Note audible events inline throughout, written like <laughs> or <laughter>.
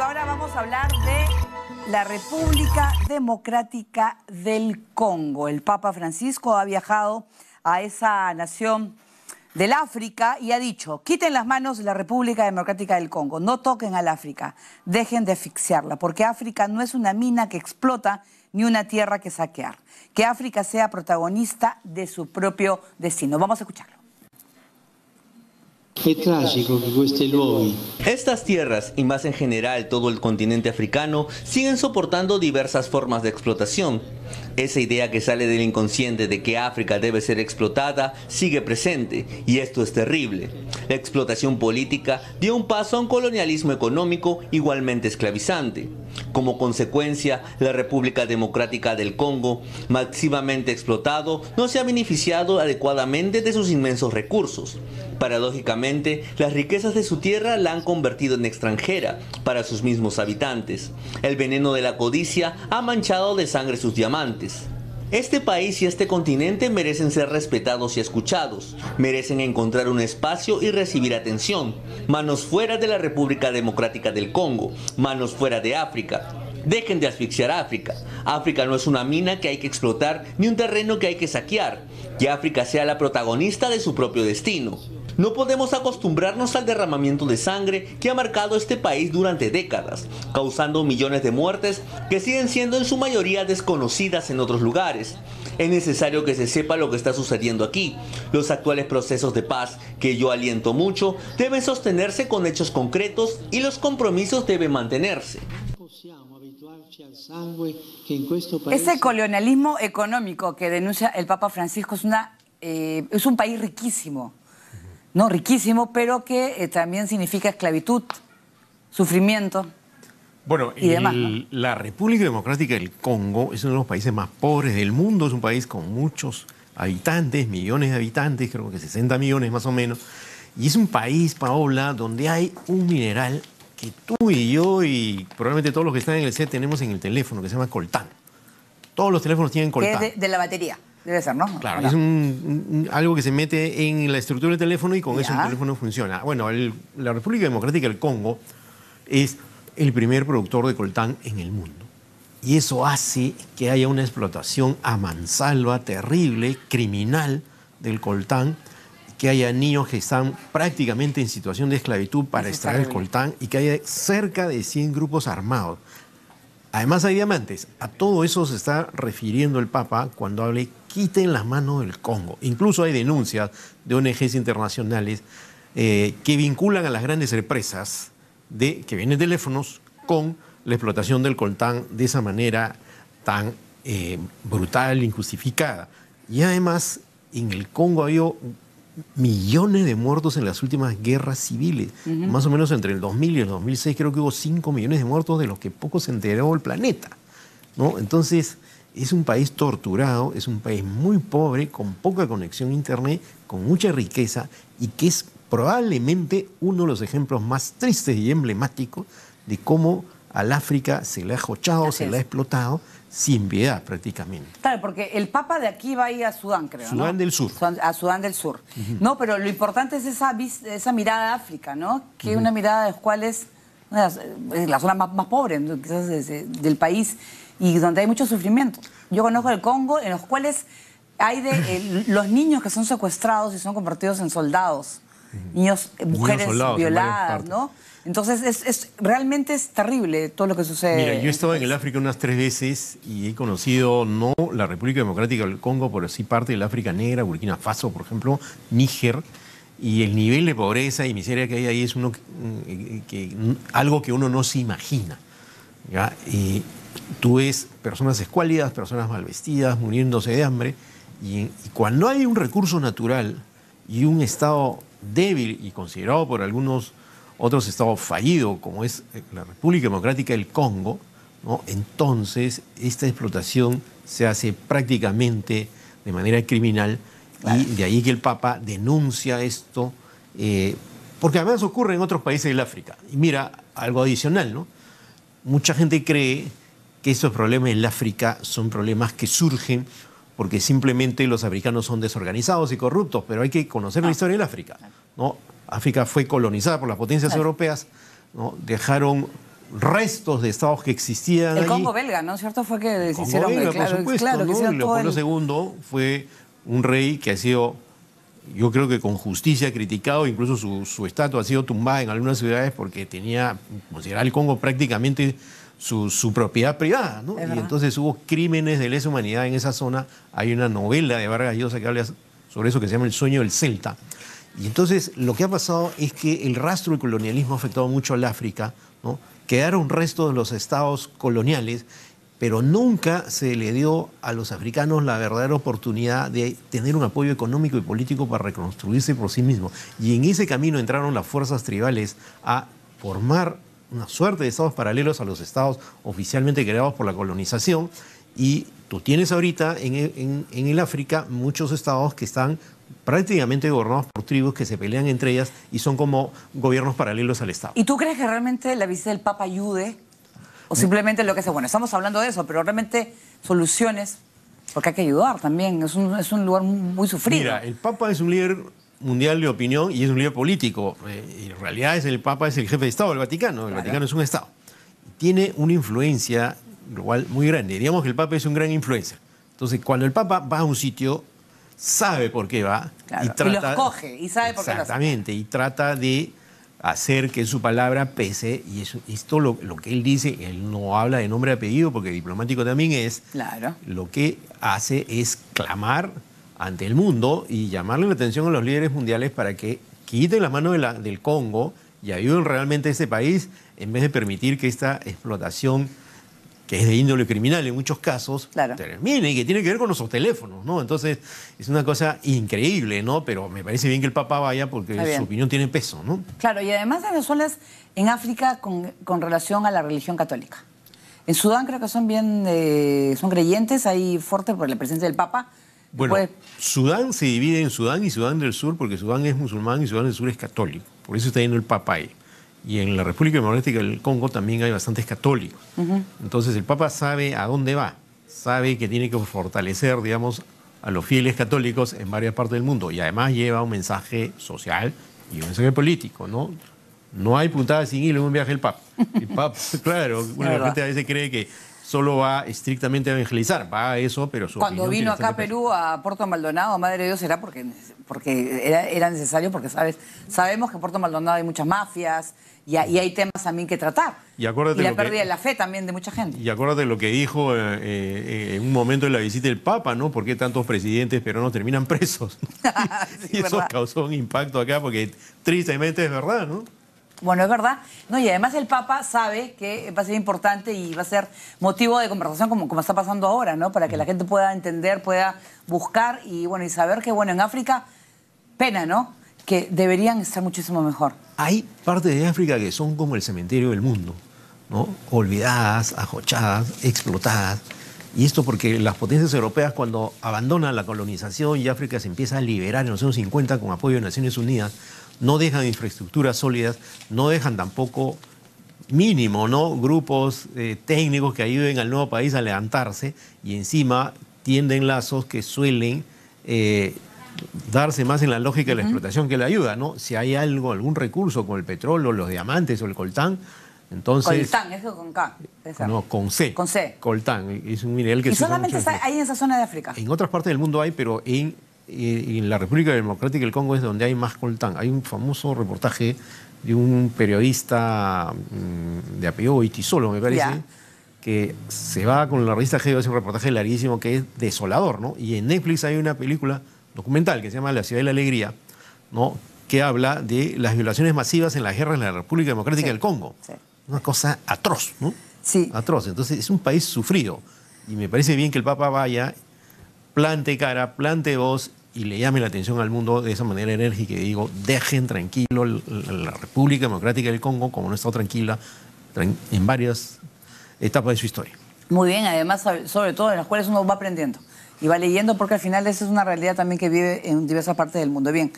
Ahora vamos a hablar de la República Democrática del Congo. El Papa Francisco ha viajado a esa nación del África y ha dicho, quiten las manos de la República Democrática del Congo, no toquen al África, dejen de asfixiarla, porque África no es una mina que explota ni una tierra que saquear. Que África sea protagonista de su propio destino. Vamos a escucharlo. Qué trágico que cueste el Estas tierras, y más en general todo el continente africano, siguen soportando diversas formas de explotación. Esa idea que sale del inconsciente de que África debe ser explotada sigue presente y esto es terrible. La explotación política dio un paso a un colonialismo económico igualmente esclavizante. Como consecuencia, la República Democrática del Congo, masivamente explotado, no se ha beneficiado adecuadamente de sus inmensos recursos. Paradójicamente, las riquezas de su tierra la han convertido en extranjera para sus mismos habitantes. El veneno de la codicia ha manchado de sangre sus diamantes este país y este continente merecen ser respetados y escuchados, merecen encontrar un espacio y recibir atención. Manos fuera de la República Democrática del Congo, manos fuera de África. Dejen de asfixiar África. África no es una mina que hay que explotar ni un terreno que hay que saquear. Que África sea la protagonista de su propio destino. No podemos acostumbrarnos al derramamiento de sangre que ha marcado este país durante décadas, causando millones de muertes que siguen siendo en su mayoría desconocidas en otros lugares. Es necesario que se sepa lo que está sucediendo aquí. Los actuales procesos de paz, que yo aliento mucho, deben sostenerse con hechos concretos y los compromisos deben mantenerse. Ese colonialismo económico que denuncia el Papa Francisco es, eh, un país riquísimo no, riquísimo, pero que eh, también significa esclavitud, sufrimiento. Bueno, y demás, la República Democrática del Congo es uno de los países más pobres del mundo, es un país con muchos habitantes, millones de habitantes, creo que 60 millones más o menos, y es un país, Paola, donde hay un mineral que tú y yo y probablemente todos los que están en el set tenemos en el teléfono, que se llama coltán. Todos los teléfonos tienen coltán. de la batería. Debe ser, ¿no? Claro, es algo que se mete en la estructura del teléfono y con eso el teléfono funciona. Bueno, la República Democrática del Congo es el primer productor de coltán en el mundo. Y eso hace que haya una explotación a mansalva, terrible, criminal del coltán, que haya niños que están prácticamente en situación de esclavitud para extraer el coltán y que haya cerca de 100 grupos armados. Además hay diamantes. A todo eso se está refiriendo el Papa cuando hable quiten las manos del Congo. Incluso hay denuncias de ONGs internacionales eh, que vinculan a las grandes empresas de, que vienen teléfonos con la explotación del coltán de esa manera tan eh, brutal, injustificada. Y además en el Congo ha habido millones de muertos en las últimas guerras civiles. Más o menos entre el 2000 y el 2006 creo que hubo 5 millones de muertos de los que poco se enteró el planeta. ¿no? Entonces, es un país torturado, es un país muy pobre, con poca conexión a Internet, con mucha riqueza y que es probablemente uno de los ejemplos más tristes y emblemáticos de cómo al África se le ha jochado, se le ha explotado sin piedad prácticamente. Claro, porque el Papa de aquí va a ir a Sudán, creo. Sudán del Sur. a Sudán del Sur. No, pero lo importante es esa, esa mirada a África, ¿no? Que es una mirada de las cuales eh, es la zona más, pobre quizás del país y donde hay mucho sufrimiento. Yo conozco el Congo en los cuales hay de, eh, <laughs> los niños que son secuestrados y son convertidos en soldados, niños, mujeres violadas, ¿no? Entonces, es, realmente es terrible todo lo que sucede. Mira, yo he estado en el África unas tres veces y he conocido no la República Democrática del Congo, pero sí parte del África Negra, Burkina Faso, por ejemplo, Níger. Y el nivel de pobreza y miseria que hay ahí es uno que, mm, algo que uno no se imagina. ¿ya? Y tú ves personas escuálidas, personas mal vestidas, muriéndose de hambre. Y, y cuando hay un recurso natural y un estado débil y considerado por algunos otros estados fallidos, como es eh, la República Democrática del Congo, entonces esta explotación se hace prácticamente de manera criminal y de ahí que el Papa denuncia esto, eh, porque además ocurre en otros países del África. Y mira, algo adicional, ¿no? Mucha gente cree que esos problemas en África son problemas que surgen porque simplemente los africanos son desorganizados y corruptos, pero hay que conocer la ah. historia del África. ¿no? África fue colonizada por las potencias europeas, dejaron restos de estados que existían. El Congo belga, ¿no? es ¿Cierto? Fue que hicieron. claro, por supuesto, ¿no? Leopoldo II fue un rey que ha sido, yo creo que con justicia criticado, incluso su, su estatua ha sido tumbada en algunas ciudades porque tenía, consideraba el Congo prácticamente su, su, propiedad privada, ¿no? Y entonces hubo crímenes de lesa humanidad en esa zona. Hay una novela de Vargas Llosa que habla sobre eso que se llama El sueño del Celta. Y entonces lo que ha pasado es que el rastro del colonialismo ha afectado mucho al África, quedaron restos de los estados coloniales, pero nunca se le dio a los africanos la verdadera oportunidad de tener un apoyo económico y político para reconstruirse por sí mismos. Y en ese camino entraron las fuerzas tribales a formar una suerte de estados paralelos a los estados oficialmente creados por la colonización. Y tú tienes ahorita en el África muchos estados que están prácticamente gobernados por tribus que se pelean entre ellas y son como gobiernos paralelos al Estado. ¿Y tú crees que realmente la visita del Papa ayude? ¿O mm. simplemente lo que hace? Bueno, estamos hablando de eso, pero realmente soluciones, porque hay que ayudar también, es un, es un lugar muy sufrido. Mira, el Papa es un líder mundial de opinión y es un líder político. Eh, en realidad es el Papa es el jefe de Estado del Vaticano, el Vaticano es un Estado. Tiene una influencia global muy grande. Diríamos que el Papa es un gran influencer. Entonces, cuando el Papa va a un sitio, sabe por qué va. Y, trata, coge y sabe por qué Exactamente, y trata de hacer que su palabra pese, y esto lo, que él dice, él no habla de nombre y apellido, porque diplomático también es, claro. lo que hace es clamar ante el mundo y llamarle la atención a los líderes mundiales para que quiten la mano de la, del Congo y ayuden realmente a ese país en vez de permitir que esta explotación que es de índole criminal en muchos casos, claro. termine y que tiene que ver con nuestros teléfonos, ¿no? Entonces, es una cosa increíble, ¿no? Pero me parece bien que el Papa vaya porque su opinión tiene peso, ¿no? Claro, y además Venezuela es en África con, relación a la religión católica. En Sudán creo que son bien, eh, son creyentes, ahí fuertes por la presencia del Papa, bueno, Sudán se divide en Sudán y Sudán del Sur, porque Sudán es musulmán y Sudán del Sur es católico. Por eso está yendo el Papa ahí y en la República Democrática del Congo también hay bastantes católicos. Entonces el Papa sabe a dónde va, sabe que tiene que fortalecer, digamos, a los fieles católicos en varias partes del mundo y además lleva un mensaje social y un mensaje político, ¿no? No hay puntada sin hilo en un viaje del Papa. El Papa, <laughs> <laughs> claro, una gente a veces cree que solo va estrictamente a evangelizar, va a eso, pero su Cuando vino acá a Perú, a Puerto Maldonado, Madre de Dios, era porque, porque era, necesario, porque sabes, sabemos que en Puerto Maldonado hay muchas mafias, y, hay temas también que tratar. Y, acuérdate la pérdida de la fe también de mucha gente. Y acuérdate lo que dijo eh, eh, en un momento de la visita del Papa, ¿no? ¿Por qué tantos presidentes peruanos terminan presos? <laughs> <laughs> y eso causó un impacto acá porque tristemente es verdad, ¿no? Bueno, es verdad. No, y además el Papa sabe que va a ser importante y va a ser motivo de conversación como, como está pasando ahora, ¿no? Para que la mm. gente pueda entender, pueda buscar y bueno, y saber que bueno, en África, pena, ¿no? que deberían estar muchísimo mejor. Hay partes de África que son como el cementerio del mundo, ¿no? Olvidadas, ajochadas, explotadas. Y esto porque las potencias europeas cuando abandonan la colonización y África se empieza a liberar en los años 50 con apoyo de Naciones Unidas, no dejan infraestructuras sólidas, no dejan tampoco mínimo, ¿no? Grupos eh, técnicos que ayuden al nuevo país a levantarse y encima tienden lazos que suelen eh, darse más en la lógica de la explotación que la ayuda, ¿no? Si hay algo, algún recurso como el petróleo, los diamantes o el coltán, entonces... Coltán, eso con K. No, con C. Con C. Coltán, es un que... Y solamente usa hay en esa zona de África. En otras partes del mundo hay, pero eh, en, la República Democrática del Congo es donde hay más coltán. Hay un famoso reportaje de un periodista mm, de apellido Itisolo, me parece, que se va con la revista G, hace un reportaje larguísimo que es desolador, ¿no? Y en Netflix hay una película documental que se llama La Ciudad de la Alegría, ¿no? que habla de las violaciones masivas en las guerras en la República Democrática del Congo. Una cosa atroz, ¿no? Sí. Atroz. Entonces es un país sufrido. Y me parece bien que el Papa vaya, plante cara, plante voz y le llame la atención al mundo de esa manera enérgica y digo, dejen tranquilo la República Democrática del Congo como no ha estado tranquila en varias etapas de su historia. Muy bien, además, sobre todo en las cuales uno va aprendiendo y va leyendo porque al final esa es una realidad también que vive en diversas partes del mundo. Bien,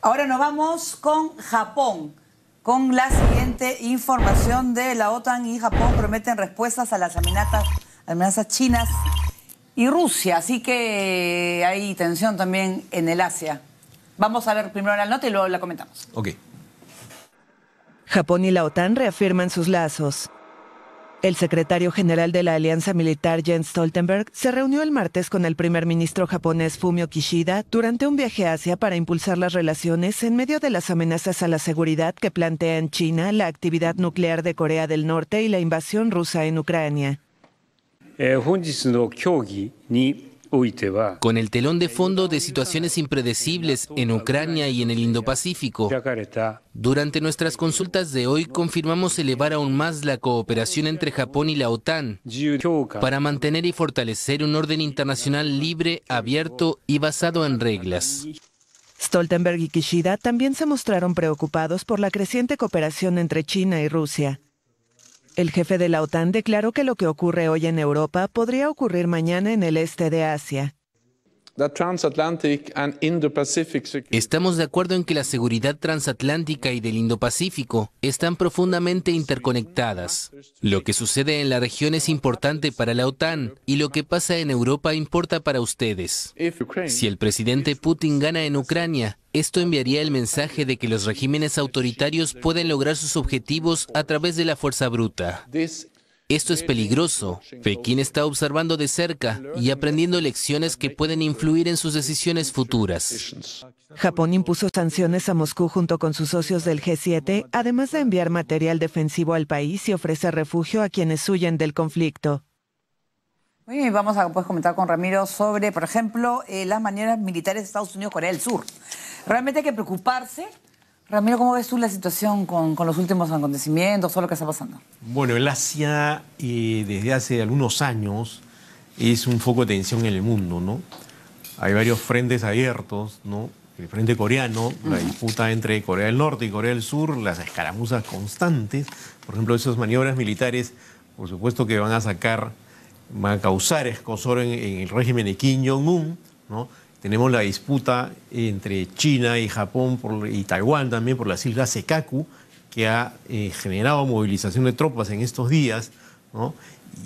ahora nos vamos con Japón, con la siguiente información de la OTAN y Japón prometen respuestas a las amenazas, amenazas chinas y Rusia, así que hay tensión también en el Asia. Vamos a ver primero la nota y luego la comentamos. Ok. Japón y la OTAN reafirman sus lazos. El secretario general de la Alianza Militar Jens Stoltenberg se reunió el martes con el primer ministro japonés Fumio Kishida durante un viaje a Asia para impulsar las relaciones en medio de las amenazas a la seguridad que plantean China, la actividad nuclear de Corea del Norte y la invasión rusa en Ucrania. Eh, con el telón de fondo de situaciones impredecibles en Ucrania y en el Indo-Pacífico. Durante nuestras consultas de hoy confirmamos elevar aún más la cooperación entre Japón y la OTAN para mantener y fortalecer un orden internacional libre, abierto y basado en reglas. Stoltenberg y Kishida también se mostraron preocupados por la creciente cooperación entre China y Rusia. El jefe de la OTAN declaró que lo que ocurre hoy en Europa podría ocurrir mañana en el este de Asia, Estamos de acuerdo en que la seguridad transatlántica y del Indo-Pacífico están profundamente interconectadas. Lo que sucede en la región es importante para la OTAN y lo que pasa en Europa importa para ustedes. Si el presidente Putin gana en Ucrania, esto enviaría el mensaje de que los regímenes autoritarios pueden lograr sus objetivos a través de la fuerza bruta. Esto es peligroso. Pekín está observando de cerca y aprendiendo lecciones que pueden influir en sus decisiones futuras. Japón impuso sanciones a Moscú junto con sus socios del G7, además de enviar material defensivo al país y ofrecer refugio a quienes huyen del conflicto. vamos a comentar con Ramiro sobre, por ejemplo, eh, las maneras militares de Estados Unidos-Corea del Sur. Realmente hay que preocuparse Ramiro, ¿cómo ves tú la situación con, los últimos acontecimientos, todo lo que está pasando? Bueno, el Asia eh, desde hace algunos años es un foco de tensión en el mundo, ¿no? Hay varios frentes abiertos, ¿no? El frente coreano, la disputa entre Corea del Norte y Corea del Sur, las escaramuzas constantes, por ejemplo, esas maniobras militares, por supuesto que van a sacar, van a causar escosor en, en el régimen de Kim Jong-un, ¿no? Tenemos la disputa entre China y Japón por, y Taiwán también por las islas Sekaku, que ha eh, generado movilización de tropas en estos días. ¿no?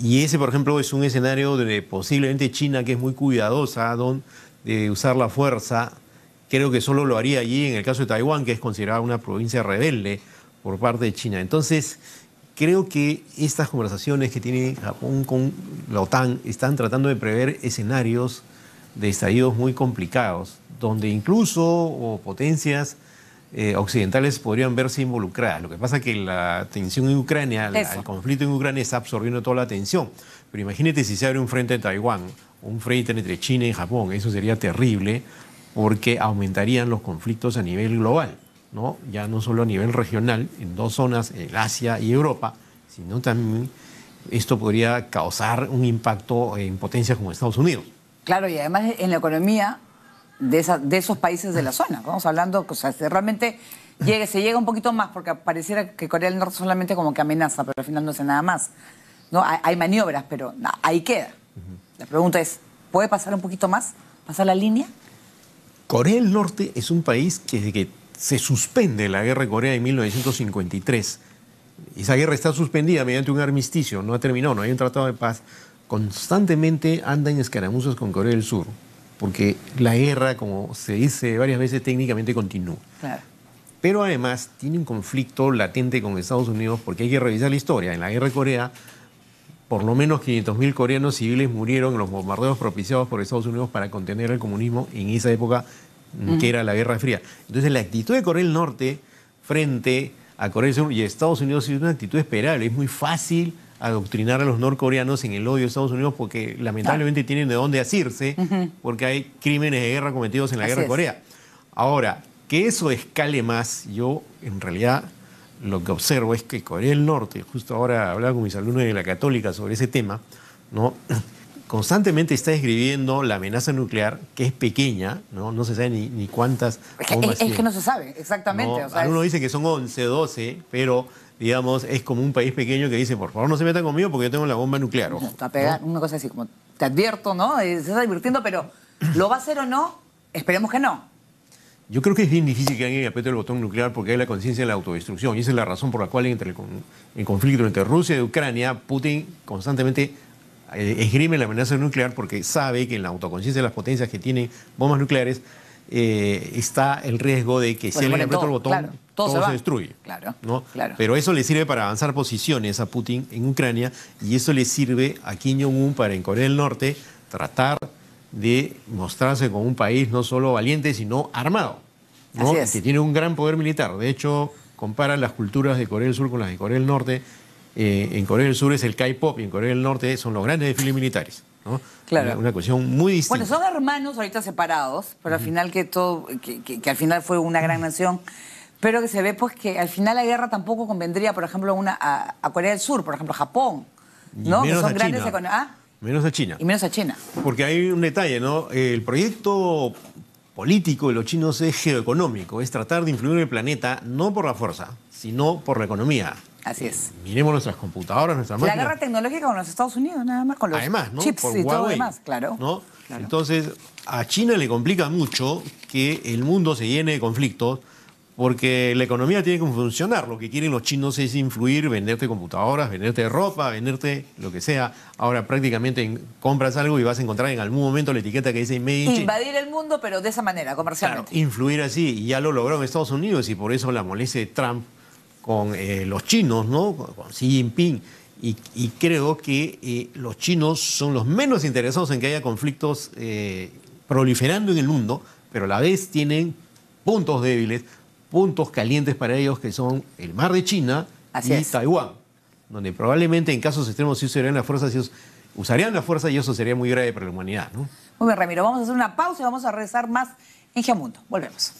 Y ese, por ejemplo, es un escenario de posiblemente China, que es muy cuidadosa don, de usar la fuerza. Creo que solo lo haría allí en el caso de Taiwán, que es considerada una provincia rebelde por parte de China. Entonces, creo que estas conversaciones que tiene Japón con la OTAN están tratando de prever escenarios de estallidos muy complicados, donde incluso potencias eh, occidentales podrían verse involucradas. Lo que pasa es que la tensión en Ucrania, el conflicto en Ucrania está absorbiendo toda la atención. Pero imagínate si se abre un frente en Taiwán, un frente entre China y Japón, eso sería terrible porque aumentarían los conflictos a nivel global, ¿no? ya no solo a nivel regional, en dos zonas, en Asia y Europa, sino también esto podría causar un impacto en potencias como Estados Unidos. Claro, y además en la economía de, esos países de la zona. Vamos hablando, o sea, realmente se llega un poquito más, porque pareciera que Corea del Norte solamente como que amenaza, pero al final no hace nada más. ¿no? Hay, maniobras, pero ahí queda. La pregunta es, ¿puede pasar un poquito más? ¿Pasar la línea? Corea del Norte es un país que que se suspende la guerra de Corea en 1953, esa guerra está suspendida mediante un armisticio, no ha terminado, no hay un tratado de paz, constantemente anda en escaramuzas con Corea del Sur, porque la guerra, como se dice varias veces, técnicamente continúa. Claro. Pero además tiene un conflicto latente con Estados Unidos porque hay que revisar la historia. En la guerra de Corea, por lo menos 500.000 coreanos civiles murieron en los bombardeos propiciados por Estados Unidos para contener el comunismo en esa época que era la Guerra Fría. Entonces la actitud de Corea del Norte frente a Corea del Sur y Estados Unidos es una actitud esperable. Es muy fácil adoctrinar a los norcoreanos en el odio de Estados Unidos porque lamentablemente tienen de dónde asirse porque hay crímenes de guerra cometidos en la guerra de Corea. Ahora, que eso escale más, yo en realidad lo que observo es que Corea del Norte, justo ahora hablaba con mis alumnos de la católica sobre ese tema, ¿no? constantemente está escribiendo la amenaza nuclear, que es pequeña, no, no se sabe ni, cuántas. Es que, no se sabe, exactamente. Uno dice que son 11, 12, pero digamos, es como un país pequeño que dice, por favor no se metan conmigo porque yo tengo la bomba nuclear. Una cosa así, como te advierto, ¿no? Se está divirtiendo, pero ¿lo va a hacer o no? Esperemos que no. Yo creo que es bien difícil que alguien apete el botón nuclear porque hay la conciencia de la autodestrucción y esa es la razón por la cual entre el conflicto entre Rusia y Ucrania, Putin constantemente eh, esgrime la amenaza nuclear porque sabe que en la autoconciencia de las potencias que tienen bombas nucleares eh, está el riesgo de que se pues si alguien aprieta el botón, todo, se, destruye. Claro, Pero eso le sirve para avanzar posiciones a Putin en Ucrania y eso le sirve a Kim Jong-un para en Corea del Norte tratar de mostrarse como un país no solo valiente, sino armado. ¿no? Que tiene un gran poder militar. De hecho, compara las culturas de Corea del Sur con las de Corea del Norte eh, en Corea del Sur es el K-pop y en Corea del Norte son los grandes desfiles militares. Claro. Una, cuestión muy distinta. Bueno, son hermanos ahorita separados, pero al final que todo, que, al final fue una gran nación. Pero que se ve pues que al final la guerra tampoco convendría, por ejemplo, a, Corea del Sur, por ejemplo, Japón, ¿no? son grandes China. ¿ah? Menos a China. Y menos a China. Porque hay un detalle, ¿no? El proyecto político de los chinos es geoeconómico, es tratar de influir en el planeta no por la fuerza, sino por la economía. Así es. Eh, miremos nuestras computadoras, nuestras máquinas. La guerra tecnológica con los Estados Unidos, nada más con los chips y Huawei, todo demás, ¿no? claro. Entonces, a China le complica mucho que el mundo se llene de conflictos porque la economía tiene que funcionar. Lo que quieren los chinos es influir, venderte computadoras, venderte ropa, venderte lo que sea. Ahora prácticamente compras algo y vas a encontrar en algún momento la etiqueta que dice Made in Invadir el mundo, pero de esa manera, comercialmente. influir así. Y ya lo logró en Estados Unidos y por eso la moleste Trump con eh, los chinos, ¿no? Con Xi Jinping. Y, creo que eh, los chinos son los menos interesados en que haya conflictos eh, proliferando en el mundo, pero a la vez tienen puntos débiles puntos calientes para ellos, que son el mar de China y Taiwán, donde probablemente en casos extremos sí usarían la fuerza, usarían la fuerza y eso sería muy grave para la humanidad. ¿no? Muy bien, Ramiro, vamos a hacer una pausa y vamos a regresar más en Geomundo. Volvemos.